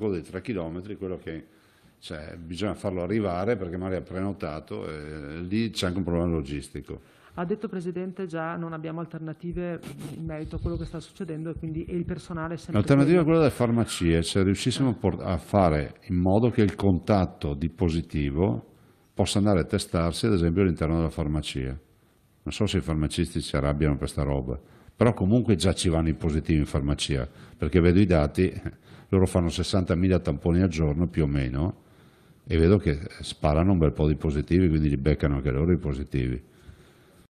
l'arco dei 3 chilometri, quello che cioè, bisogna farlo arrivare perché magari ha prenotato e lì c'è anche un problema logistico. Ha detto Presidente già non abbiamo alternative in merito a quello che sta succedendo e quindi il personale è sempre... L'alternativa è quella delle farmacie, se riuscissimo a fare in modo che il contatto di positivo possa andare a testarsi ad esempio all'interno della farmacia. Non so se i farmacisti si arrabbiano per questa roba, però comunque già ci vanno i positivi in farmacia, perché vedo i dati loro fanno 60.000 tamponi al giorno più o meno e vedo che sparano un bel po' di positivi, quindi li beccano anche loro i positivi.